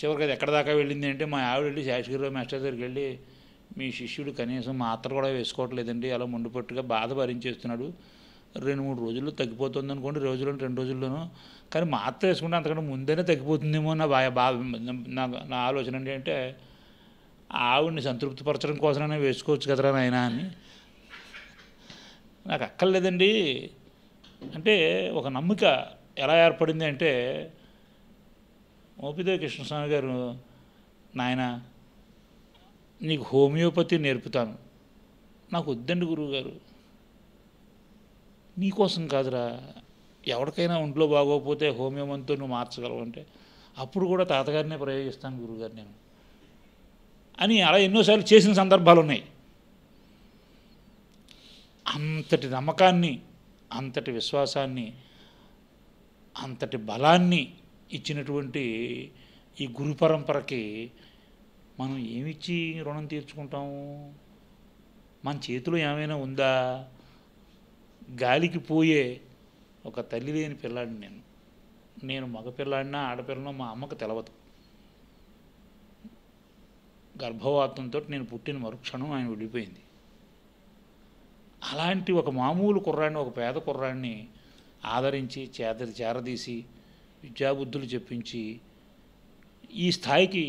చివరికి అది ఎక్కడ దాకా వెళ్ళింది అంటే మా ఆవిడ వెళ్ళి శాశ్వరరావు మాస్టర్ దగ్గరికి వెళ్ళి మీ శిష్యుడు కనీసం మాత్ర కూడా వేసుకోవట్లేదండి అలా మొండిపట్టుగా బాధ భరించేస్తున్నాడు రెండు మూడు రోజుల్లో తగ్గిపోతుంది అనుకోండి రోజులు రెండు రోజుల్లోనూ కానీ మాత్ర వేసుకుంటే అంతకంటే ముందేనే తగ్గిపోతుందేమో నా బాగా బాధ నా నా ఆలోచన ఏంటంటే ఆవిడ్ని సంతృప్తిపరచడం కోసమైనా వేసుకోవచ్చు కదరా నాయన అని నాకు అక్కర్లేదండి అంటే ఒక నమ్మిక ఎలా ఏర్పడింది అంటే ఓపిదేవి కృష్ణస్వామి గారు నాయన నీకు హోమియోపతి నేర్పుతాను నాకు వద్దండి గురువుగారు నీకోసం కాదురా ఎవరికైనా ఒంట్లో బాగోకపోతే హోమియోమంతో నువ్వు మార్చగలవు అంటే అప్పుడు కూడా తాతగారినే ప్రయోగిస్తాను గురువుగారు నేను అని అలా ఎన్నోసార్లు చేసిన సందర్భాలు ఉన్నాయి అంతటి నమ్మకాన్ని అంతటి విశ్వాసాన్ని అంతటి బలాన్ని ఇచ్చినటువంటి ఈ గురు పరంపరకి మనం ఏమిచ్చి రుణం తీర్చుకుంటాము మన చేతిలో ఏమైనా ఉందా గాలికి పోయే ఒక తల్లి లేని పిల్లాడిని నేను నేను మగపిల్లాడినా ఆడపిల్లనో మా అమ్మకు తెలవదు గర్భవాతంతో నేను పుట్టిన మరుక్షణం ఆయన విడిపోయింది అలాంటి ఒక మామూలు కుర్రాడిని ఒక పేద కుర్రాడిని ఆదరించి చేదరి చేరదీసి విద్యాబుద్ధులు చెప్పించి ఈ స్థాయికి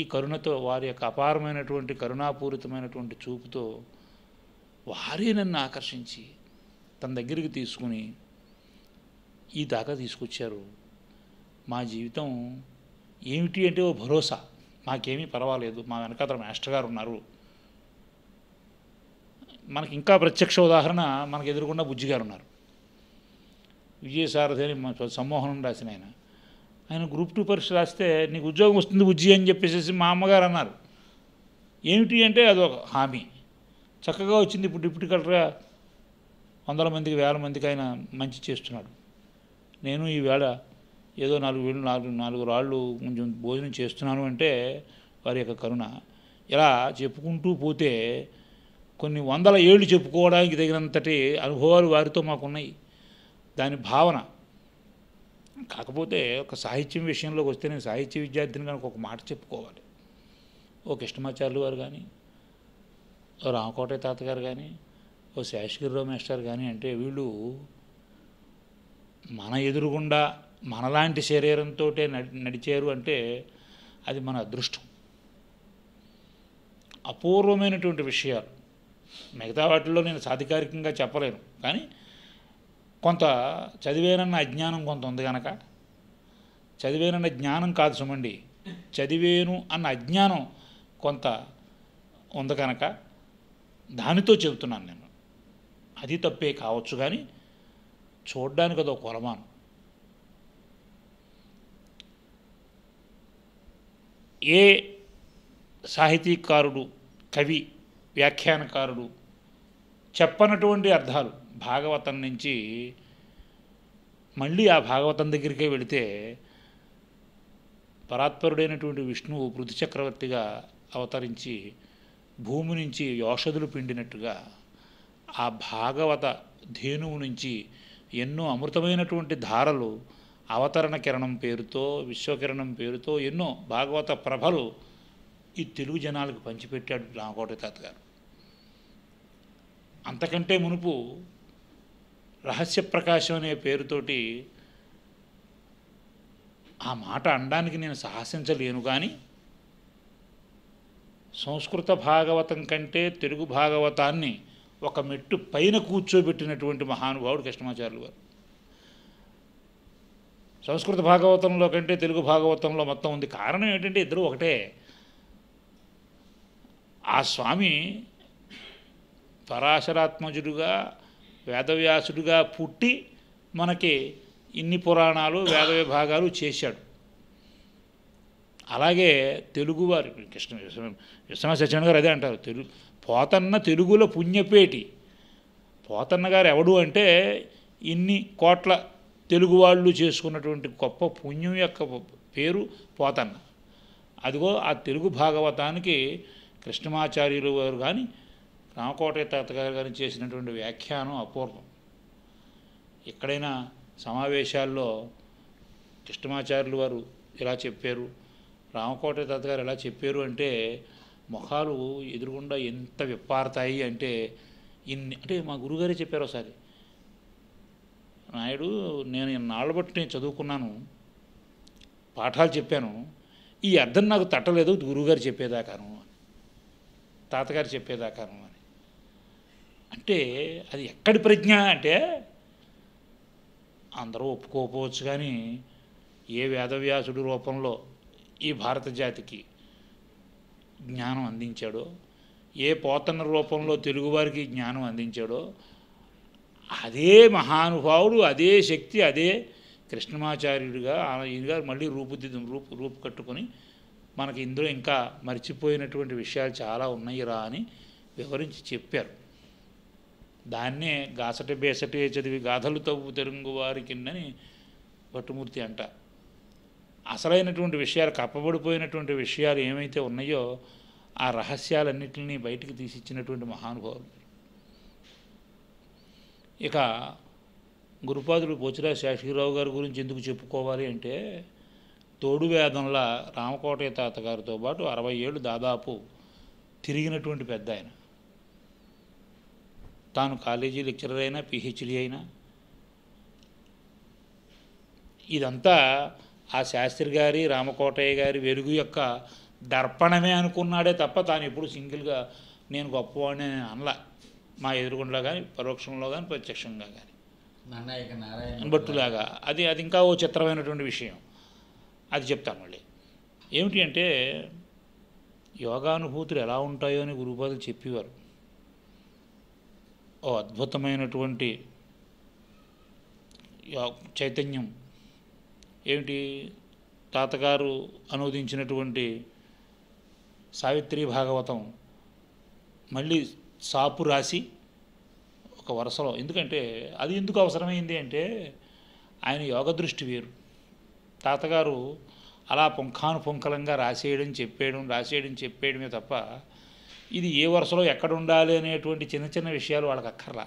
ఈ కరుణతో వారి యొక్క అపారమైనటువంటి కరుణాపూరితమైనటువంటి చూపుతో వారే నన్ను ఆకర్షించి తన దగ్గరికి తీసుకుని ఈ దాకా తీసుకొచ్చారు మా జీవితం ఏమిటి అంటే ఓ భరోసా మాకేమీ పర్వాలేదు మా వెనకాతల మాస్టర్ గారు ఉన్నారు మనకి ఇంకా ప్రత్యక్ష ఉదాహరణ మనకు ఎదురుకుండా బుజ్జిగారు ఉన్నారు విజయసారథి అని సమ్మోహనం రాసిన ఆయన ఆయన గ్రూప్ టూ పరీక్ష రాస్తే నీకు ఉద్యోగం వస్తుంది ఉజ్జి అని చెప్పేసి మా అమ్మగారు అన్నారు ఏమిటి అంటే అది ఒక హామీ చక్కగా వచ్చింది ఇప్పుడు డిప్యూటీ కలెక్టర్గా వందల మందికి వేల మందికి ఆయన మంచి చేస్తున్నాడు నేను ఈవేళ ఏదో నాలుగు వేలు నాలుగు నాలుగు రాళ్ళు కొంచెం భోజనం చేస్తున్నాను అంటే వారి యొక్క కరుణ ఇలా చెప్పుకుంటూ పోతే కొన్ని వందల ఏళ్ళు చెప్పుకోవడానికి తగినంతటి అనుభవాలు వారితో మాకున్నాయి దాని భావన కాకపోతే ఒక సాహిత్యం విషయంలోకి వస్తే నేను సాహిత్య విద్యార్థిని కనుక ఒక మాట చెప్పుకోవాలి ఓ కృష్ణమాచార్యులు గారు కానీ ఓ రామకోటయ్య తాతగారు కానీ ఓ శేషగిరిరావు మేస్టర్ కానీ అంటే వీళ్ళు మన ఎదురుగుండా మనలాంటి శరీరంతో నడిచారు అంటే అది మన అదృష్టం అపూర్వమైనటువంటి విషయాలు మిగతా వాటిల్లో నేను సాధికారికంగా చెప్పలేను కానీ కొంత చదివేనన్న అజ్ఞానం కొంత ఉంది కనుక చదివేనన్న జ్ఞానం కాదు సుమండి చదివేను అన్న అజ్ఞానం కొంత ఉంది కనుక దానితో చెబుతున్నాను నేను అది తప్పే కావచ్చు కానీ చూడ్డానికి అదో కొలమాను ఏ సాహితీకారుడు కవి వ్యాఖ్యానకారుడు చెప్పనటువంటి అర్థాలు భాగవతం నుంచి మళ్ళీ ఆ భాగవతం దగ్గరికే వెళితే పరాత్పరుడైనటువంటి విష్ణువు పృథు చక్రవర్తిగా అవతరించి భూమి నుంచి ఔషధులు పిండినట్టుగా ఆ భాగవత ధేనువు నుంచి ఎన్నో అమృతమైనటువంటి ధారలు అవతరణ కిరణం పేరుతో విశ్వకిరణం పేరుతో ఎన్నో భాగవత ప్రభలు ఈ తెలుగు జనాలకు పంచిపెట్టాడు రామకోట తాతగారు అంతకంటే మునుపు రహస్య ప్రకాశం అనే పేరుతోటి ఆ మాట అనడానికి నేను సాహసించలేను కానీ సంస్కృత భాగవతం కంటే తెలుగు భాగవతాన్ని ఒక మెట్టు పైన కూర్చోబెట్టినటువంటి మహానుభావుడు కృష్ణమాచార్యులు గారు సంస్కృత భాగవతంలో కంటే తెలుగు భాగవతంలో మొత్తం ఉంది కారణం ఏంటంటే ఇద్దరు ఒకటే ఆ స్వామి పరాశరాత్మజుడుగా వేదవ్యాసుడిగా పుట్టి మనకి ఇన్ని పురాణాలు వేద విభాగాలు చేశాడు అలాగే తెలుగువారు కృష్ణ విశ్వనాథ సత్యన గారు అదే అంటారు తెలుగు పోతన్న తెలుగులో పుణ్యపేటి పోతన్న గారు ఎవడు అంటే ఇన్ని కోట్ల తెలుగు వాళ్ళు చేసుకున్నటువంటి గొప్ప పుణ్యం యొక్క పేరు పోతన్న అదిగో ఆ తెలుగు భాగవతానికి కృష్ణమాచార్యులు వారు కానీ రామకోటయ్య తాతగారు గారు చేసినటువంటి వ్యాఖ్యానం అపూర్వం ఎక్కడైనా సమావేశాల్లో కృష్ణమాచార్యులు వారు ఇలా చెప్పారు రామకోటయ్య తాతగారు ఎలా చెప్పారు అంటే ముఖాలు ఎదురుగుండా ఎంత విప్పారుతాయి అంటే ఇన్ని అంటే మా గురుగారే చెప్పారు ఒకసారి నాయుడు నేను నాళ్ళ బట్టి నేను చదువుకున్నాను పాఠాలు చెప్పాను ఈ అర్థం నాకు తట్టలేదు గురువుగారు చెప్పేదాకాను తాతగారు చెప్పేదాకాను అని అంటే అది ఎక్కడి ప్రజ్ఞ అంటే అందరూ ఒప్పుకోకపోవచ్చు కానీ ఏ వేదవ్యాసుడు రూపంలో ఈ భారత జాతికి జ్ఞానం అందించాడో ఏ పోతన రూపంలో తెలుగువారికి జ్ఞానం అందించాడో అదే మహానుభావుడు అదే శక్తి అదే కృష్ణమాచార్యుడిగా ఈయనగా మళ్ళీ రూపుదిద్దం రూపు రూపు కట్టుకొని మనకి ఇందులో ఇంకా మర్చిపోయినటువంటి విషయాలు చాలా ఉన్నాయి రా అని వివరించి చెప్పారు దాన్నే గాసట బేసటే చదివి గాథలు తవ్వు తెరుంగు వారి కిందని భట్టుమూర్తి అంట అసలైనటువంటి విషయాలు కప్పబడిపోయినటువంటి విషయాలు ఏమైతే ఉన్నాయో ఆ రహస్యాలన్నింటినీ బయటికి తీసిచ్చినటువంటి మహానుభావులు ఇక గురుపాదుడు పోచిరా శాషిరావు గారి గురించి ఎందుకు చెప్పుకోవాలి అంటే తోడు వేదంలా రామకోటయ్య తాతగారితో పాటు అరవై ఏళ్ళు దాదాపు తిరిగినటువంటి పెద్ద ఆయన తాను కాలేజీ లెక్చరర్ అయినా పిహెచ్డి అయినా ఇదంతా ఆ శాస్త్రి గారి రామకోటయ్య గారి వెలుగు యొక్క దర్పణమే అనుకున్నాడే తప్ప తాను ఎప్పుడు సింగిల్గా నేను గొప్పవాడిని అనలా మా ఎదురుగుండలో కానీ పరోక్షంలో కానీ ప్రత్యక్షంగా కానీ బట్టులాగా అది అది ఇంకా ఓ చిత్రమైనటువంటి విషయం అది చెప్తాను మళ్ళీ ఏమిటి అంటే యోగానుభూతులు ఎలా ఉంటాయో అని గురుపాదులు చెప్పేవారు ఓ అద్భుతమైనటువంటి చైతన్యం ఏమిటి తాతగారు అనువదించినటువంటి సావిత్రి భాగవతం మళ్ళీ సాపు రాసి ఒక వరుసలో ఎందుకంటే అది ఎందుకు అవసరమైంది అంటే ఆయన యోగ దృష్టి వేరు తాతగారు అలా పుంఖాను పుంఖలంగా రాసేయడం చెప్పేయడం రాసేయడం చెప్పేయడమే తప్ప ఇది ఏ వరుసలో ఎక్కడ ఉండాలి అనేటువంటి చిన్న చిన్న విషయాలు వాళ్ళకి అక్కర్లా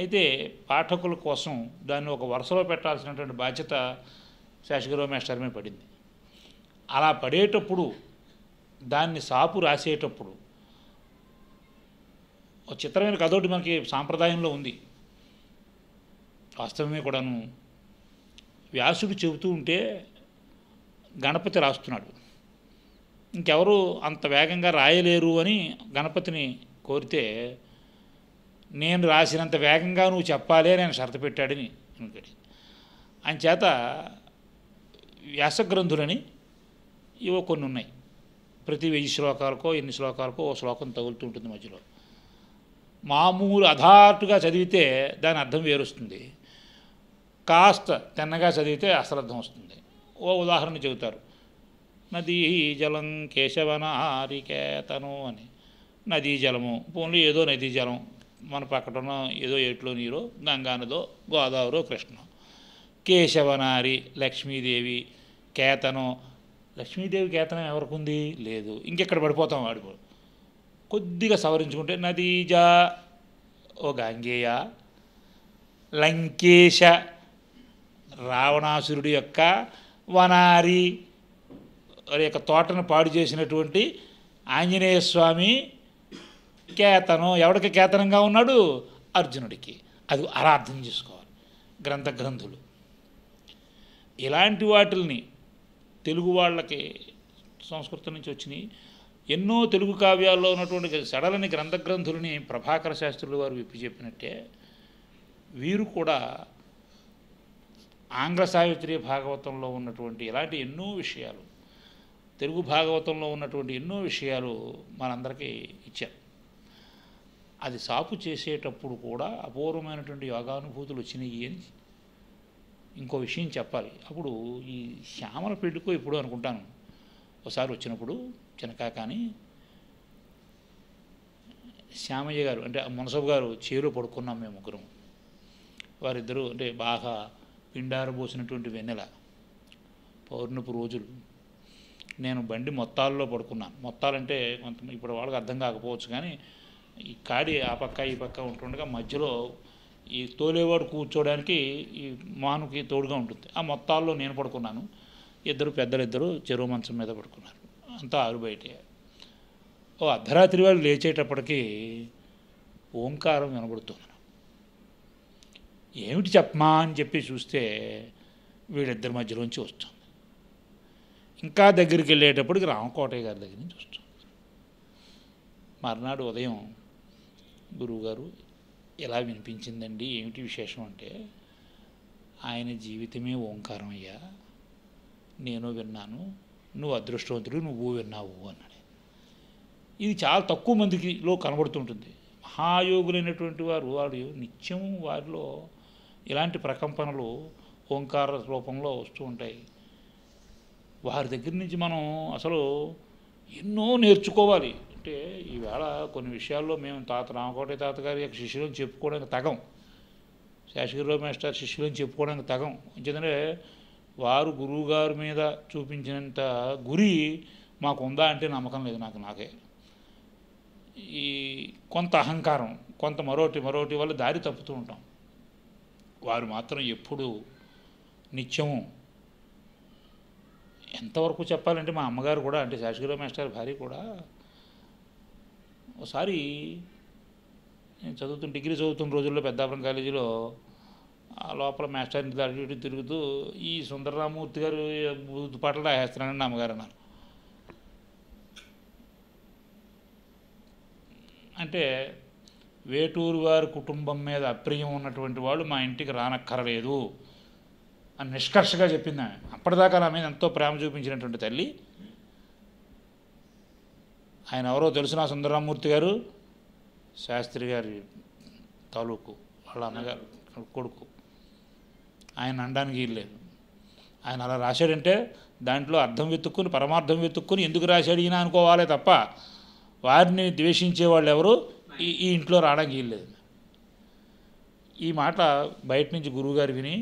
అయితే పాఠకుల కోసం దాన్ని ఒక వరుసలో పెట్టాల్సినటువంటి బాధ్యత శేషగిరావు మాస్టర్ మీద పడింది అలా పడేటప్పుడు దాన్ని సాపు రాసేటప్పుడు ఒక చిత్రమైన కథోటి మనకి సాంప్రదాయంలో ఉంది వాస్తవమే కూడాను వ్యాసుడు చెబుతూ ఉంటే గణపతి రాస్తున్నాడు ఇంకెవరు అంత వేగంగా రాయలేరు అని గణపతిని కోరితే నేను రాసినంత వేగంగా నువ్వు చెప్పాలి అని ఆయన షరత పెట్టాడని ఆయన చేత వ్యాసగ్రంథులని ఇవో కొన్ని ఉన్నాయి ప్రతి వెయ్యి శ్లోకాలకో ఎన్ని శ్లోకాలకో ఓ శ్లోకం తగులుతూ ఉంటుంది మధ్యలో మామూలు అధార్టుగా చదివితే దాని అర్థం వేరుస్తుంది కాస్త తిన్నగా చదివితే అసలర్థం వస్తుంది ఓ ఉదాహరణ చెబుతారు నదీ నదీజలం కేశవనారికేతను అని నదీ జలము పోన్లు ఏదో నదీ జలం మన పక్కన ఏదో ఎట్లో నీరు గంగానదో గోదావరి కృష్ణ కేశవనారి లక్ష్మీదేవి కేతనం లక్ష్మీదేవి కేతనం ఎవరికి ఉంది లేదు ఇంకెక్కడ పడిపోతాం వాడు కొద్దిగా సవరించుకుంటే నదీజ ఓ గంగేయ లంకేశ రావణాసురుడి యొక్క వనారి వారి యొక్క తోటను పాడు చేసినటువంటి ఆంజనేయ స్వామి కేతనం ఎవడికి కేతనంగా ఉన్నాడు అర్జునుడికి అది అలా చేసుకోవాలి గ్రంథ గ్రంథులు ఇలాంటి వాటిల్ని తెలుగు వాళ్ళకి సంస్కృతం నుంచి వచ్చినాయి ఎన్నో తెలుగు కావ్యాల్లో ఉన్నటువంటి సడలని గ్రంథ గ్రంథులని ప్రభాకర శాస్త్రులు వారు విప్పి చెప్పినట్టే వీరు కూడా ఆంగ్ల సావిత్రి భాగవతంలో ఉన్నటువంటి ఇలాంటి ఎన్నో విషయాలు తెలుగు భాగవతంలో ఉన్నటువంటి ఎన్నో విషయాలు మనందరికీ ఇచ్చారు అది సాపు చేసేటప్పుడు కూడా అపూర్వమైనటువంటి యోగానుభూతులు వచ్చినాయి అని ఇంకో విషయం చెప్పాలి అప్పుడు ఈ శ్యామల పెళ్ళికో ఇప్పుడు అనుకుంటాను ఒకసారి వచ్చినప్పుడు చినకా కానీ శ్యామయ్య గారు అంటే మునసబు గారు చేలో పడుకున్నాం మేము ముగ్గురం వారిద్దరూ అంటే బాగా పోసినటువంటి వెన్నెల పౌర్ణపు రోజులు నేను బండి మొత్తాల్లో పడుకున్నాను మొత్తాలంటే కొంత ఇప్పుడు వాళ్ళకి అర్థం కాకపోవచ్చు కానీ ఈ కాడి ఆ పక్క ఈ పక్క ఉంటుండగా మధ్యలో ఈ తోలేవాడు కూర్చోడానికి ఈ మానుకి తోడుగా ఉంటుంది ఆ మొత్తాల్లో నేను పడుకున్నాను ఇద్దరు పెద్దలిద్దరు చెరువు మంచం మీద పడుకున్నారు అంతా ఆరు బయట ఓ అర్ధరాత్రి వాళ్ళు లేచేటప్పటికీ ఓంకారం వినబడుతుంది ఏమిటి చెప్పమా అని చెప్పి చూస్తే వీళ్ళిద్దరి మధ్యలోంచి వస్తుంది ఇంకా దగ్గరికి వెళ్ళేటప్పటికి రామకోటయ్య గారి దగ్గర నుంచి వస్తుంది మర్నాడు ఉదయం గురువుగారు ఎలా వినిపించిందండి ఏమిటి విశేషం అంటే ఆయన జీవితమే ఓంకారం అయ్యా నేను విన్నాను నువ్వు అదృష్టవంతుడు నువ్వు విన్నావు అన్నాడు ఇది చాలా తక్కువ మందికిలో కనబడుతుంటుంది మహాయోగులైనటువంటి వారు వారు నిత్యం వారిలో ఇలాంటి ప్రకంపనలు ఓంకార రూపంలో వస్తూ ఉంటాయి వారి దగ్గర నుంచి మనం అసలు ఎన్నో నేర్చుకోవాలి అంటే ఈవేళ కొన్ని విషయాల్లో మేము తాత రామకోట తాత గారి యొక్క శిష్యులను చెప్పుకోవడానికి తగం శేషగిరిలో మేస్టర్ శిష్యులను చెప్పుకోవడానికి తగం ఎందుకంటే వారు గురువుగారి మీద చూపించినంత గురి మాకు ఉందా అంటే నమ్మకం లేదు నాకు నాకే ఈ కొంత అహంకారం కొంత మరోటి మరోటి వల్ల దారి తప్పుతూ ఉంటాం వారు మాత్రం ఎప్పుడూ నిత్యము ఎంతవరకు చెప్పాలంటే మా అమ్మగారు కూడా అంటే శాశ్వతరావు మాస్టర్ భార్య కూడా ఒకసారి నేను చదువుతున్న డిగ్రీ చదువుతున్న రోజుల్లో పెద్దాపురం కాలేజీలో ఆ లోపల మాస్టర్ ఇంటి అటు ఇటు తిరుగుతూ ఈ సుందరరామూర్తి గారు పాటలు రాసేస్తున్నానని నా అమ్మగారు అన్నారు అంటే వేటూరు వారి కుటుంబం మీద అప్రియం ఉన్నటువంటి వాళ్ళు మా ఇంటికి రానక్కరలేదు అని నిష్కర్షగా చెప్పింది ఆమె అప్పటిదాకా నా మీద ఎంతో ప్రేమ చూపించినటువంటి తల్లి ఆయన ఎవరో తెలిసిన సుందరరామూర్తి గారు శాస్త్రి గారి తాలూకు వాళ్ళ అన్నగారు కొడుకు ఆయన అనడానికి వీల్లేదు ఆయన అలా రాశాడంటే దాంట్లో అర్థం వెతుక్కుని పరమార్థం వెతుక్కుని ఎందుకు రాశాడు ఈయన అనుకోవాలి తప్ప వారిని ద్వేషించే వాళ్ళు ఎవరు ఈ ఈ ఇంట్లో రావడానికి వీల్లేదు ఈ మాట బయట నుంచి గురువుగారు విని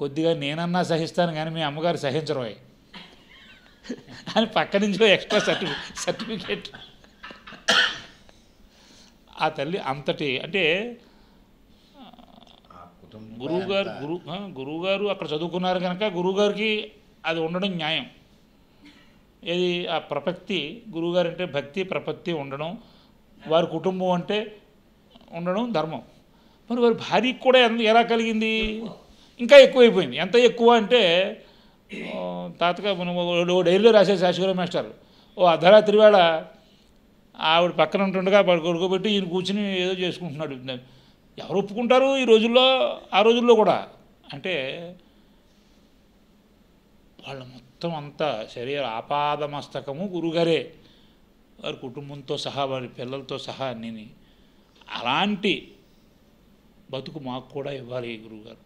కొద్దిగా నేనన్నా సహిస్తాను కానీ మీ అమ్మగారు సహించరు అని పక్క నుంచి ఎక్స్ట్రా సర్టిఫికేట్ సర్టిఫికేట్ ఆ తల్లి అంతటి అంటే గురువుగారు గురు గురువుగారు అక్కడ చదువుకున్నారు కనుక గురువుగారికి అది ఉండడం న్యాయం ఏది ఆ ప్రపత్తి గురువుగారు అంటే భక్తి ప్రపత్తి ఉండడం వారి కుటుంబం అంటే ఉండడం ధర్మం మరి వారి భార్యకి కూడా ఎలా కలిగింది ఇంకా ఎక్కువైపోయింది ఎంత ఎక్కువ అంటే తాతగా ఓ డైరీలో రాసే శాశ్వర మాస్టర్ ఓ అర్ధరాత్రి వేళ ఆవిడ పక్కన ఉంటుండగా కొడుకోబెట్టి ఈయన కూర్చుని ఏదో చేసుకుంటున్నాడు ఎవరు ఒప్పుకుంటారు ఈ రోజుల్లో ఆ రోజుల్లో కూడా అంటే వాళ్ళ మొత్తం అంతా శరీర ఆపాదమస్తకము గురుగారే వారి కుటుంబంతో సహా వారి పిల్లలతో సహా అన్నీ అలాంటి బతుకు మాకు కూడా ఇవ్వాలి గురువుగారు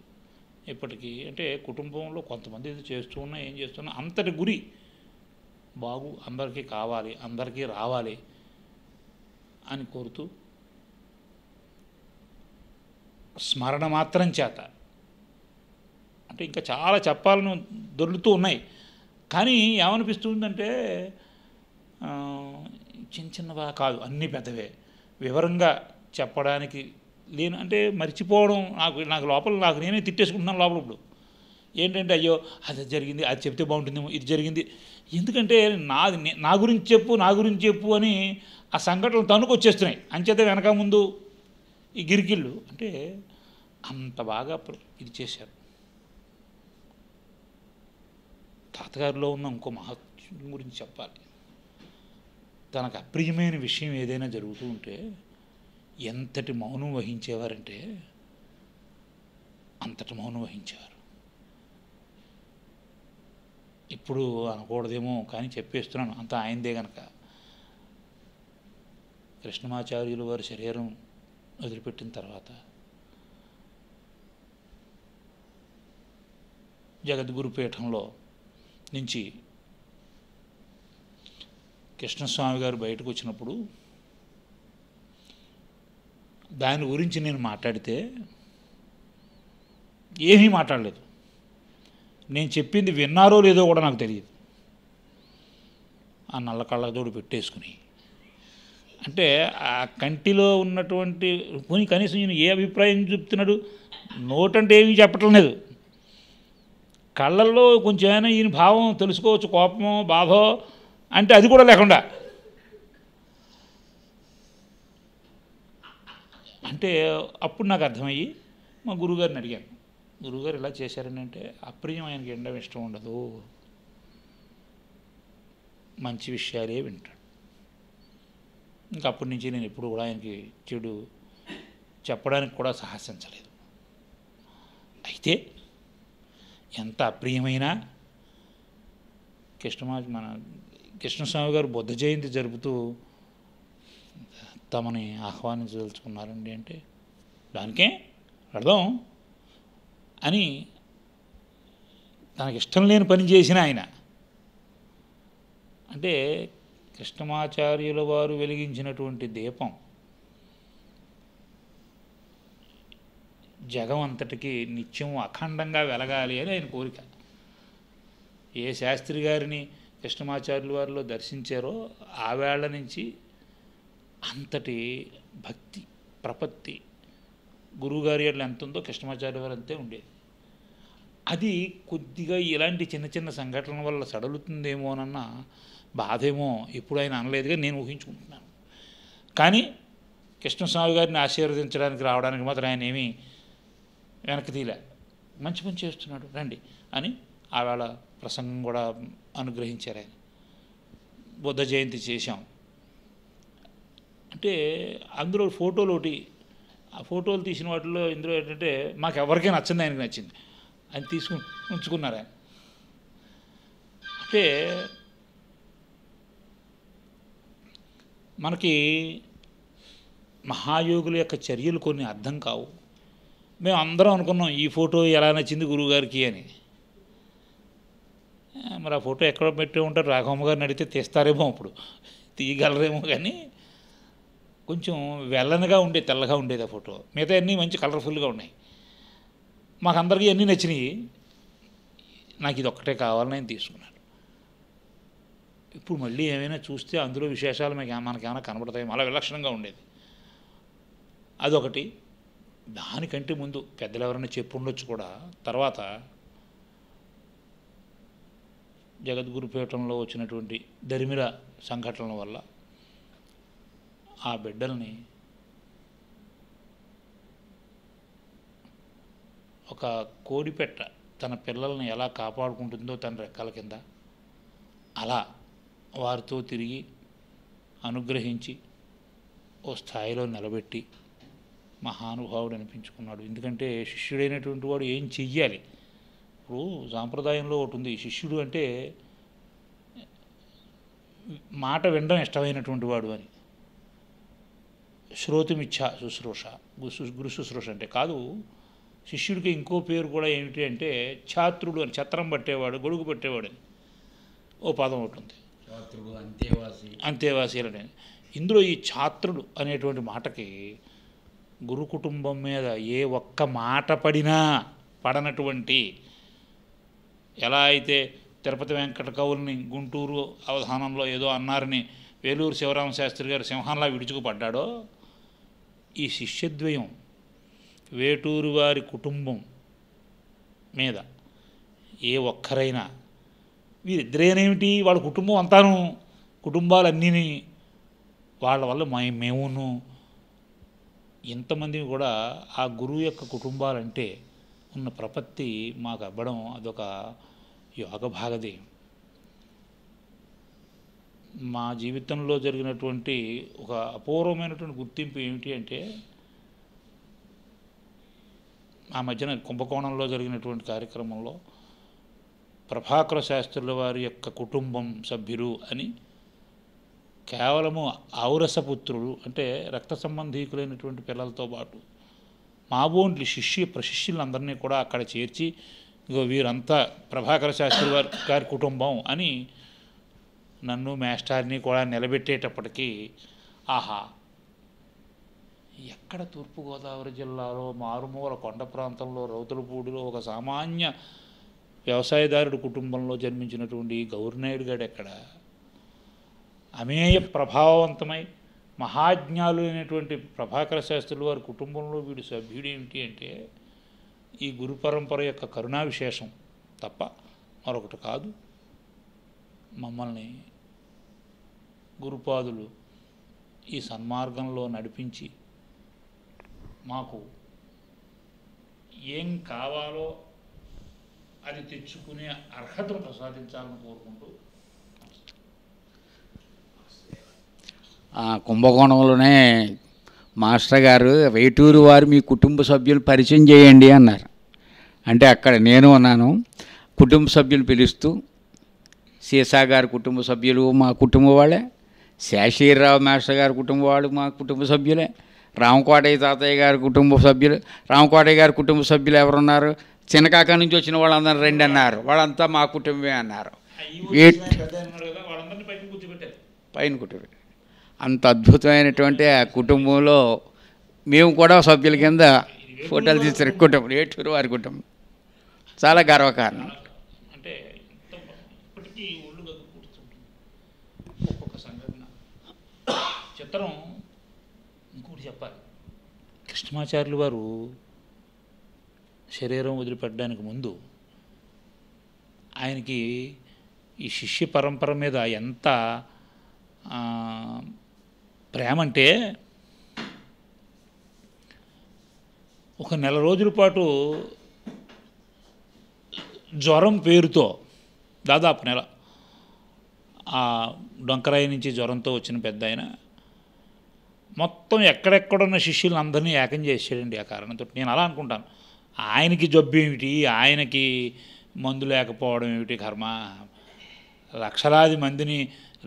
ఇప్పటికీ అంటే కుటుంబంలో కొంతమంది ఇది చేస్తున్నా ఏం చేస్తున్నా అంతటి గురి బాగు అందరికీ కావాలి అందరికీ రావాలి అని కోరుతూ స్మరణ మాత్రం చేత అంటే ఇంకా చాలా చెప్పాలను దొరుకుతూ ఉన్నాయి కానీ ఏమనిపిస్తుందంటే చిన్న చిన్నవా కాదు అన్నీ పెద్దవే వివరంగా చెప్పడానికి లేను అంటే మర్చిపోవడం నాకు నాకు లోపల నాకు నేనే తిట్టేసుకుంటున్నాను లోపల ఇప్పుడు ఏంటంటే అయ్యో అది జరిగింది అది చెప్తే బాగుంటుందేమో ఇది జరిగింది ఎందుకంటే నాది నా గురించి చెప్పు నా గురించి చెప్పు అని ఆ సంఘటనలు తణుకు వచ్చేస్తున్నాయి అంచేత వెనక ముందు ఈ గిరికిళ్ళు అంటే అంత బాగా ఇది చేశారు తాతగారిలో ఉన్న ఇంకో మహత్వం గురించి చెప్పాలి తనకు అప్రియమైన విషయం ఏదైనా జరుగుతూ ఉంటే ఎంతటి మౌనం వహించేవారంటే అంతటి మౌనం వహించేవారు ఇప్పుడు అనకూడదేమో కానీ చెప్పేస్తున్నాను అంత ఆయనదే గనక కృష్ణమాచార్యులు వారి శరీరం వదిలిపెట్టిన తర్వాత జగద్గురుపీఠంలో నుంచి కృష్ణస్వామి గారు బయటకు వచ్చినప్పుడు దాని గురించి నేను మాట్లాడితే ఏమీ మాట్లాడలేదు నేను చెప్పింది విన్నారో లేదో కూడా నాకు తెలియదు ఆ నల్ల కళ్ళజోడు పెట్టేసుకుని అంటే ఆ కంటిలో ఉన్నటువంటి పోనీ కనీసం నేను ఏ అభిప్రాయం చెప్తున్నాడు నోటంటే ఏమీ చెప్పటం లేదు కళ్ళల్లో కొంచెం ఈయన భావం తెలుసుకోవచ్చు కోపమో బాధో అంటే అది కూడా లేకుండా అంటే అప్పుడు నాకు అర్థమయ్యి మా గురువుగారిని అడిగాను గురువుగారు ఇలా చేశారని అంటే అప్రియం ఆయనకి ఎండం ఇష్టం ఉండదు మంచి విషయాలే వింటాడు ఇంకా అప్పటి నుంచి నేను ఎప్పుడు కూడా ఆయనకి చెడు చెప్పడానికి కూడా సాహసించలేదు అయితే ఎంత అప్రియమైనా కృష్ణమా మన కృష్ణస్వామి గారు బుద్ధ జయంతి జరుపుతూ తమని ఆహ్వానించదలుచుకున్నారండి అంటే దానికే అర్థం అని తనకి ఇష్టం లేని పని చేసిన ఆయన అంటే కృష్ణమాచార్యుల వారు వెలిగించినటువంటి దీపం జగం అంతటికి నిత్యం అఖండంగా వెలగాలి అని ఆయన కోరిక ఏ శాస్త్రి గారిని కృష్ణమాచార్యుల వారిలో దర్శించారో ఆ వేళ నుంచి అంతటి భక్తి ప్రపత్తి గురువుగారి అట్లా ఎంత ఉందో కృష్ణమాచార్య వారు అంతే ఉండేది అది కొద్దిగా ఇలాంటి చిన్న చిన్న సంఘటనల వల్ల సడలుతుందేమో అన్న బాధేమో ఎప్పుడు ఆయన అనలేదుగా నేను ఊహించుకుంటున్నాను కానీ కృష్ణస్వామి గారిని ఆశీర్వదించడానికి రావడానికి మాత్రం ఆయన ఏమీ వెనక్కి తీలే మంచి పని చేస్తున్నాడు రండి అని ఆవేళ ప్రసంగం కూడా అనుగ్రహించారు ఆయన బుద్ధ జయంతి చేశాం అంటే అందులో ఫోటోలు ఒకటి ఆ ఫోటోలు తీసిన వాటిలో ఇందులో ఏంటంటే మాకు ఎవరికైనా నచ్చింది ఆయనకి నచ్చింది ఆయన తీసుకు ఉంచుకున్నారు ఆయన అంటే మనకి మహాయోగుల యొక్క చర్యలు కొన్ని అర్థం కావు మేము అందరం అనుకున్నాం ఈ ఫోటో ఎలా నచ్చింది గురువుగారికి అని మరి ఆ ఫోటో ఎక్కడ పెట్టి ఉంటారు రాఘవమ్మ గారిని అడిగితే తీస్తారేమో అప్పుడు తీయగలరేమో కానీ కొంచెం వెల్లనగా ఉండే తెల్లగా ఉండేది ఆ ఫోటో మిగతా అన్నీ మంచి కలర్ఫుల్గా ఉన్నాయి మాకు అందరికీ అన్నీ నచ్చినాయి నాకు ఇది ఒక్కటే కావాలని నేను తీసుకున్నాను ఇప్పుడు మళ్ళీ ఏమైనా చూస్తే అందులో విశేషాలు మీకు మనకేమైనా కనబడతాయి అలా విలక్షణంగా ఉండేది అదొకటి దానికంటే ముందు పెద్దలు ఎవరైనా చెప్పు ఉండొచ్చు కూడా తర్వాత జగద్గురుపీఠంలో వచ్చినటువంటి దరిమిర సంఘటనల వల్ల ఆ బిడ్డల్ని ఒక కోడిపెట్ట తన పిల్లల్ని ఎలా కాపాడుకుంటుందో తన రెక్కల కింద అలా వారితో తిరిగి అనుగ్రహించి ఓ స్థాయిలో నిలబెట్టి మహానుభావుడు అనిపించుకున్నాడు ఎందుకంటే శిష్యుడైనటువంటి వాడు ఏం చెయ్యాలి ఇప్పుడు సాంప్రదాయంలో ఒకటి ఉంది శిష్యుడు అంటే మాట వినడం ఇష్టమైనటువంటి వాడు అని శ్రోతుమిచ్చ శుశ్రూష గురు శుశ్రూష అంటే కాదు శిష్యుడికి ఇంకో పేరు కూడా ఏమిటి అంటే ఛాత్రుడు అని ఛత్రం పట్టేవాడు గొడుగు పట్టేవాడు అని ఓ పదం ఒకటి ఉంది అంతేవాసి అంతేవాసీలని ఇందులో ఈ ఛాత్రుడు అనేటువంటి మాటకి గురు కుటుంబం మీద ఏ ఒక్క మాట పడినా పడనటువంటి ఎలా అయితే తిరుపతి వెంకట కవుల్ని గుంటూరు అవధానంలో ఏదో అన్నారని వేలూరు శివరామ శాస్త్రి గారు సింహంలా విడుచుకుపడ్డాడో ఈ శిష్యద్వయం వేటూరు వారి కుటుంబం మీద ఏ ఒక్కరైనా వీరిద్దరేనేమిటి వాళ్ళ కుటుంబం అంతాను కుటుంబాలన్నీ వాళ్ళ వల్ల మేమును ఇంతమంది కూడా ఆ గురువు యొక్క కుటుంబాలంటే ఉన్న ప్రపత్తి మాకు అవ్వడం అదొక యోగ భాగదేయం మా జీవితంలో జరిగినటువంటి ఒక అపూర్వమైనటువంటి గుర్తింపు ఏమిటి అంటే ఆ మధ్యన కుంభకోణంలో జరిగినటువంటి కార్యక్రమంలో ప్రభాకర శాస్త్రుల వారి యొక్క కుటుంబం సభ్యులు అని కేవలము ఔరసపుత్రులు అంటే రక్త సంబంధీకులైనటువంటి పిల్లలతో పాటు మా మాబోండ్లు శిష్యు ప్రశిష్యులందరినీ కూడా అక్కడ చేర్చి వీరంతా ప్రభాకర శాస్త్రి వారి గారి కుటుంబం అని నన్ను మేస్టార్ని కూడా నిలబెట్టేటప్పటికీ ఆహా ఎక్కడ తూర్పుగోదావరి జిల్లాలో మారుమూల కొండ ప్రాంతంలో రౌతులపూడిలో ఒక సామాన్య వ్యవసాయదారుడి కుటుంబంలో జన్మించినటువంటి గౌరినాయుడు గారు ఎక్కడ అమేయ ప్రభావవంతమై మహాజ్ఞాలు అయినటువంటి ప్రభాకర శాస్త్రులు వారి కుటుంబంలో వీడు సభ్యుడు ఏమిటి అంటే ఈ గురు పరంపర యొక్క కరుణావిశేషం తప్ప మరొకటి కాదు మమ్మల్ని గురుపాదులు ఈ సన్మార్గంలో నడిపించి మాకు ఏం కావాలో అది తెచ్చుకునే అర్హతను ప్రసాదించాలని కోరుకుంటూ కుంభకోణంలోనే మాస్టర్ గారు వేటూరు వారు మీ కుటుంబ సభ్యులు పరిచయం చేయండి అన్నారు అంటే అక్కడ నేను ఉన్నాను కుటుంబ సభ్యులు పిలుస్తూ సీసా గారి కుటుంబ సభ్యులు మా కుటుంబం వాళ్ళే శేషీరావు మాస్టర్ గారి కుటుంబం వాళ్ళు మా కుటుంబ సభ్యులే రామకోటయ్య తాతయ్య గారి కుటుంబ సభ్యులు రామకోటయ్య గారి కుటుంబ సభ్యులు ఎవరున్నారు చిన్నకాక నుంచి వచ్చిన వాళ్ళందరూ రెండు అన్నారు వాళ్ళంతా మా కుటుంబమే అన్నారు పైన కుటుంబం అంత అద్భుతమైనటువంటి ఆ కుటుంబంలో మేము కూడా సభ్యుల కింద ఫోటోలు తీసారు కుటుంబం ఏటూరు వారి కుటుంబం చాలా గర్వకారణం చిత్రం ఇంకోటి చెప్పాలి కృష్ణమాచార్యులు వారు శరీరం వదిలిపెట్టడానికి ముందు ఆయనకి ఈ శిష్య పరంపర మీద ఎంత ప్రేమ అంటే ఒక నెల రోజుల పాటు జ్వరం పేరుతో దాదాపు నెల డొంకరాయి నుంచి జ్వరంతో వచ్చిన పెద్ద ఆయన మొత్తం ఎక్కడెక్కడున్న అందరినీ ఏకం చేసేయండి ఆ కారణంతో నేను అలా అనుకుంటాను ఆయనకి జబ్బు ఏమిటి ఆయనకి మందు లేకపోవడం ఏమిటి కర్మ లక్షలాది మందిని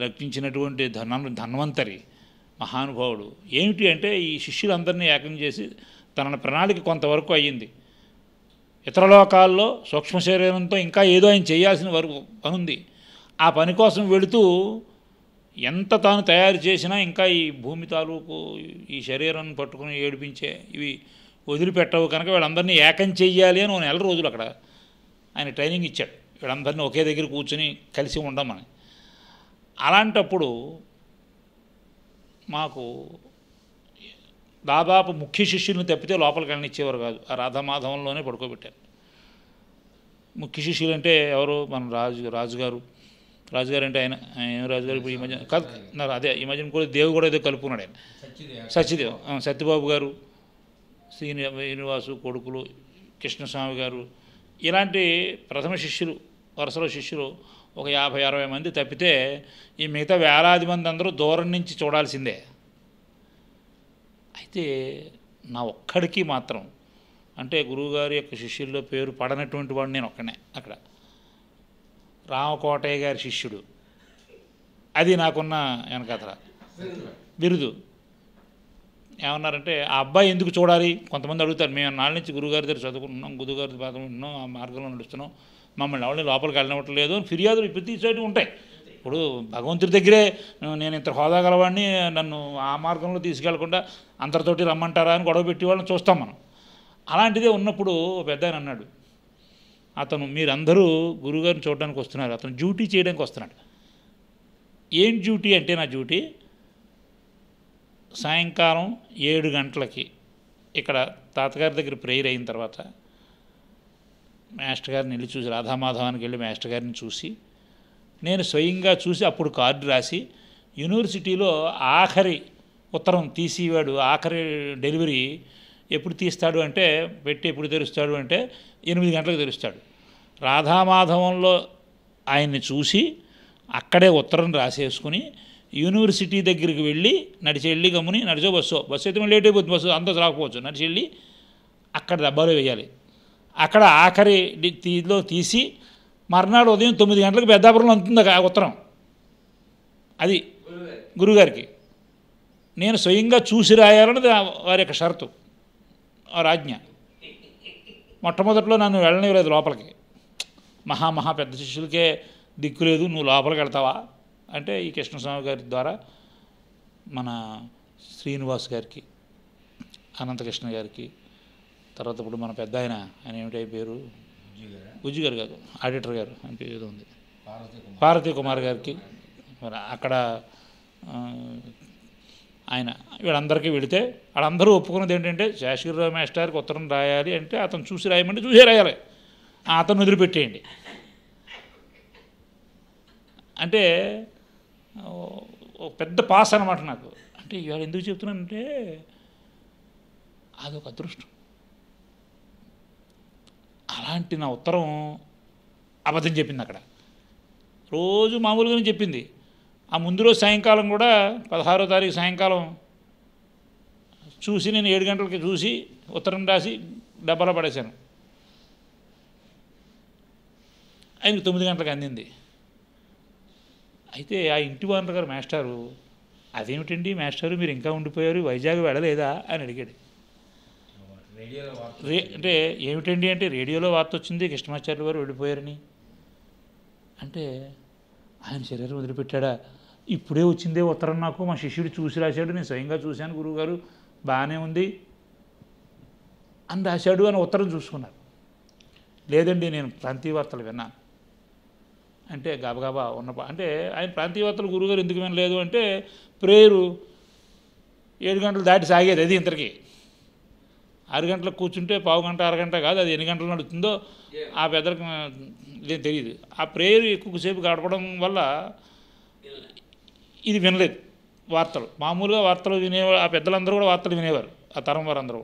రక్షించినటువంటి ధన ధన్వంతరి మహానుభావుడు ఏమిటి అంటే ఈ శిష్యులందరినీ ఏకం చేసి తన ప్రణాళిక కొంతవరకు అయ్యింది ఇతర లోకాల్లో సూక్ష్మ శరీరంతో ఇంకా ఏదో ఆయన చేయాల్సిన వరకు పనుంది ఆ పని కోసం వెళుతూ ఎంత తాను తయారు చేసినా ఇంకా ఈ భూమి తాలూకు ఈ శరీరం పట్టుకుని ఏడిపించే ఇవి వదిలిపెట్టవు కనుక వీళ్ళందరినీ ఏకం చెయ్యాలి అని నెల రోజులు అక్కడ ఆయన ట్రైనింగ్ ఇచ్చాడు వీళ్ళందరినీ ఒకే దగ్గర కూర్చొని కలిసి ఉండమని అలాంటప్పుడు మాకు దాదాపు ముఖ్య శిష్యులను తప్పితే లోపలికి వెళ్ళనిచ్చేవారు కాదు ఆ రాధామాధవంలోనే పడుకోబెట్టారు ముఖ్య శిష్యులు అంటే ఎవరు మన రాజు రాజుగారు రాజుగారు అంటే ఆయన ఏం రాజుగారు ఇప్పుడు ఈ మధ్య కాదు అదే ఈ మధ్యన కూడా దేవు కూడా ఏదో కలుపుకున్నాడు ఆయన సత్యదేవ్ సత్యబాబు గారు శ్రీని శ్రీనివాసు కొడుకులు కృష్ణస్వామి గారు ఇలాంటి ప్రథమ శిష్యులు వరుసలో శిష్యులు ఒక యాభై అరవై మంది తప్పితే ఈ మిగతా వేలాది మంది అందరూ దూరం నుంచి చూడాల్సిందే అయితే నా ఒక్కడికి మాత్రం అంటే గురువుగారి యొక్క శిష్యుల్లో పేరు పడనటువంటి వాడు నేను ఒక్కనే అక్కడ రామకోటయ్య గారి శిష్యుడు అది నాకున్న వెనకథ బిరుదు ఏమన్నారంటే ఆ అబ్బాయి ఎందుకు చూడాలి కొంతమంది అడుగుతారు మేము నాళ్ళ నుంచి గురుగారి దగ్గర చదువుకుంటున్నాం గురుగారి పాత్ర ఉంటున్నాం ఆ మార్గంలో నడుస్తున్నాం మమ్మల్ని ఎవరిని లోపలికి అని ఫిర్యాదులు ప్రతి సైడ్ ఉంటాయి ఇప్పుడు భగవంతుడి దగ్గరే నేను ఇంత హోదా గలవాడిని నన్ను ఆ మార్గంలో తీసుకెళ్లకుండా అందరితోటి రమ్మంటారా అని గొడవ పెట్టి వాళ్ళని చూస్తాం మనం అలాంటిదే ఉన్నప్పుడు పెద్ద అన్నాడు అతను మీరందరూ గురుగారిని చూడడానికి వస్తున్నారు అతను డ్యూటీ చేయడానికి వస్తున్నాడు ఏం డ్యూటీ అంటే నా డ్యూటీ సాయంకాలం ఏడు గంటలకి ఇక్కడ తాతగారి దగ్గర ప్రేయర్ అయిన తర్వాత మాస్టర్ గారిని వెళ్ళి చూసి రాధామాధవానికి వెళ్ళి మాస్టర్ గారిని చూసి నేను స్వయంగా చూసి అప్పుడు కార్డు రాసి యూనివర్సిటీలో ఆఖరి ఉత్తరం తీసేవాడు ఆఖరి డెలివరీ ఎప్పుడు తీస్తాడు అంటే పెట్టి ఎప్పుడు తెరుస్తాడు అంటే ఎనిమిది గంటలకు తెరుస్తాడు రాధామాధవంలో ఆయన్ని చూసి అక్కడే ఉత్తరం రాసేసుకుని యూనివర్సిటీ దగ్గరికి వెళ్ళి నడిచి వెళ్ళి గమ్ముని నడిచో బస్సు బస్సు అయితే లేట్ అయిపోతుంది బస్సు అంతా రాకపోవచ్చు నడిచి వెళ్ళి అక్కడ దెబ్బలో వేయాలి అక్కడ ఆఖరి తీలో తీసి మర్నాడు ఉదయం తొమ్మిది గంటలకు పెద్దాపురంలో ఆ ఉత్తరం అది గురుగారికి నేను స్వయంగా చూసి రాయాలన్నది వారి యొక్క షరతు రాజ్ఞ మొట్టమొదట్లో నన్ను వెళ్ళనివ్వలేదు లోపలికి మహా మహా పెద్ద శిష్యులకే దిక్కు లేదు నువ్వు లోపలికి వెళ్తావా అంటే ఈ కృష్ణస్వామి గారి ద్వారా మన శ్రీనివాస్ గారికి అనంతకృష్ణ గారికి తర్వాత ఇప్పుడు మన పెద్ద ఆయన ఆయన ఏమిటై పేరు గుజ్జు గారు కాదు ఆడిటర్ గారు అని పేరు ఉంది పార్వతీ కుమార్ గారికి అక్కడ ఆయన వీళ్ళందరికీ వెళితే వాళ్ళందరూ ఒప్పుకున్నది ఏంటంటే శాశ్వరరావు మేస్టార్కి ఉత్తరం రాయాలి అంటే అతను చూసి రాయమంటే చూసే రాయాలి అతను వదిలిపెట్టేయండి అంటే పెద్ద పాస్ అనమాట నాకు అంటే ఇవాళ ఎందుకు చెప్తున్నానంటే అదొక అదృష్టం అలాంటి నా ఉత్తరం అబద్ధం చెప్పింది అక్కడ రోజు మామూలుగానే చెప్పింది ఆ ముందు రోజు సాయంకాలం కూడా పదహారో తారీఖు సాయంకాలం చూసి నేను ఏడు గంటలకి చూసి ఉత్తరం రాసి డబ్బాలో పడేశాను ఆయనకు తొమ్మిది గంటలకు అందింది అయితే ఆ ఇంటి ఓనర్ గారు మాస్టారు అదేమిటండి మాస్టారు మీరు ఇంకా ఉండిపోయారు వైజాగ్ వెళ్ళలేదా అని అడిగాడు రే అంటే ఏమిటండి అంటే రేడియోలో వార్త వచ్చింది కృష్ణమాచార్యులు వారు వెళ్ళిపోయారని అంటే ఆయన శరీరం వదిలిపెట్టాడా ఇప్పుడే వచ్చిందే ఉత్తరం నాకు మా శిష్యుడు చూసి రాశాడు నేను స్వయంగా చూశాను గురువుగారు బాగానే ఉంది అని రాశాడు అని ఉత్తరం చూసుకున్నారు లేదండి నేను ప్రాంతీయ వార్తలు విన్నాను అంటే గబగబా ఉన్న అంటే ఆయన ప్రాంతీయ వార్తలు గురువుగారు ఎందుకు వినలేదు అంటే ప్రేయరు ఏడు గంటలు దాటి సాగేది అది ఇంతకీ ఆరు గంటలకు కూర్చుంటే పావు గంట అరగంట కాదు అది ఎన్ని గంటలు నడుతుందో ఆ పెద్దలకు ఇదేం తెలియదు ఆ ప్రేయర్ ఎక్కువసేపు గడపడం వల్ల ఇది వినలేదు వార్తలు మామూలుగా వార్తలు వినేవారు ఆ పెద్దలందరూ కూడా వార్తలు వినేవారు ఆ తరం వారందరూ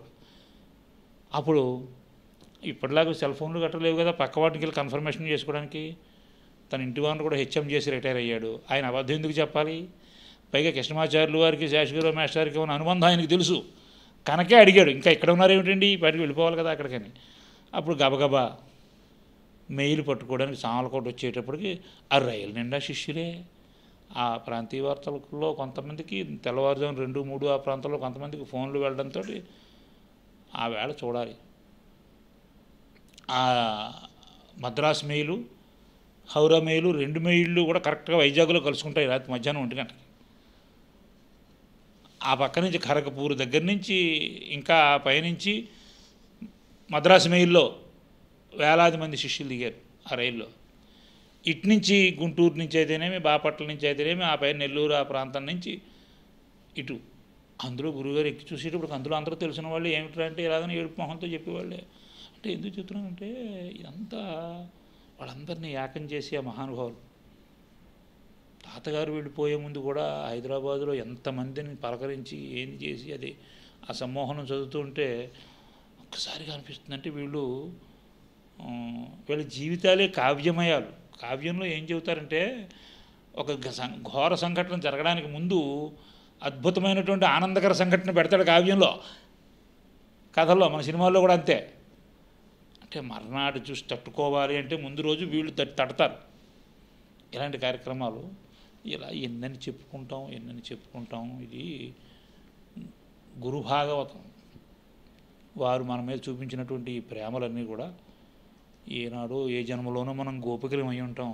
అప్పుడు ఇప్పటిలాగా సెల్ ఫోన్లు కట్టలేవు కదా పక్కవాటికి వెళ్ళి కన్ఫర్మేషన్ చేసుకోవడానికి తన ఇంటి వారిని కూడా హెచ్ఎం చేసి రిటైర్ అయ్యాడు ఆయన అబద్ధం ఎందుకు చెప్పాలి పైగా కృష్ణమాచార్యులు వారికి శాశ్వరావు మాస్టర్కి ఉన్న అనుబంధం ఆయనకు తెలుసు కనకే అడిగాడు ఇంకా ఇక్కడ ఉన్నారు ఏమిటండి బయటకు వెళ్ళిపోవాలి కదా అక్కడికని అప్పుడు గబగబా మెయిల్ పట్టుకోవడానికి సామలకోట వచ్చేటప్పటికి ఆ రైలు నిండా శిష్యులే ఆ ప్రాంతీయ వార్తలలో కొంతమందికి తెల్లవారుజాము రెండు మూడు ఆ ప్రాంతంలో కొంతమందికి ఫోన్లు వెళ్ళడంతో ఆ వేళ చూడాలి ఆ మద్రాసు మెయిలు హౌరా మెయిలు రెండు మెయిళ్ళు కూడా కరెక్ట్గా వైజాగ్లో కలుసుకుంటాయి రాత్రి మధ్యాహ్నం ఒంటి గంటకి ఆ పక్క నుంచి ఖరగపూర్ దగ్గర నుంచి ఇంకా పయనించి మద్రాసు మెయిల్లో వేలాది మంది శిష్యులు దిగారు ఆ రైల్లో ఇటు నుంచి గుంటూరు నుంచి అయితేనేమి బాపట్ల నుంచి అయితేనేమి ఆ పైన నెల్లూరు ఆ ప్రాంతం నుంచి ఇటు అందులో గురుగారు ఎక్కి చూసేటప్పుడు అందులో అందరూ తెలిసిన వాళ్ళు ఏమిటంటే అంటే ఇలాగని ఏడుపు మొహంతో చెప్పేవాళ్ళే అంటే ఎందుకు చెప్తున్నానంటే ఇదంతా వాళ్ళందరినీ ఏకం చేసి ఆ మహానుభావులు తాతగారు వెళ్ళిపోయే ముందు కూడా హైదరాబాదులో ఎంతమందిని పలకరించి ఏం చేసి అది ఆ సమ్మోహనం చదువుతుంటే ఒక్కసారిగా అనిపిస్తుందంటే వీళ్ళు వీళ్ళ జీవితాలే కావ్యమయాలు కావ్యంలో ఏం చెబుతారంటే ఒక ఘోర సంఘటన జరగడానికి ముందు అద్భుతమైనటువంటి ఆనందకర సంఘటన పెడతాడు కావ్యంలో కథల్లో మన సినిమాల్లో కూడా అంతే అంటే మర్నాడు చూసి తట్టుకోవాలి అంటే ముందు రోజు వీళ్ళు తడతారు ఇలాంటి కార్యక్రమాలు ఇలా ఎన్నని చెప్పుకుంటాం ఎన్నని చెప్పుకుంటాం ఇది గురు భాగవతం వారు మన మీద చూపించినటువంటి ప్రేమలన్నీ కూడా ఈనాడు ఏ జన్మలోనూ మనం అయి ఉంటాం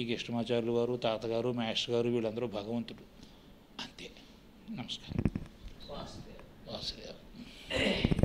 ఈ కృష్ణమాచార్యులు వారు తాతగారు మాస్టర్ గారు వీళ్ళందరూ భగవంతుడు అంతే నమస్కారం వాసుదేవ్ వాసుదేవ్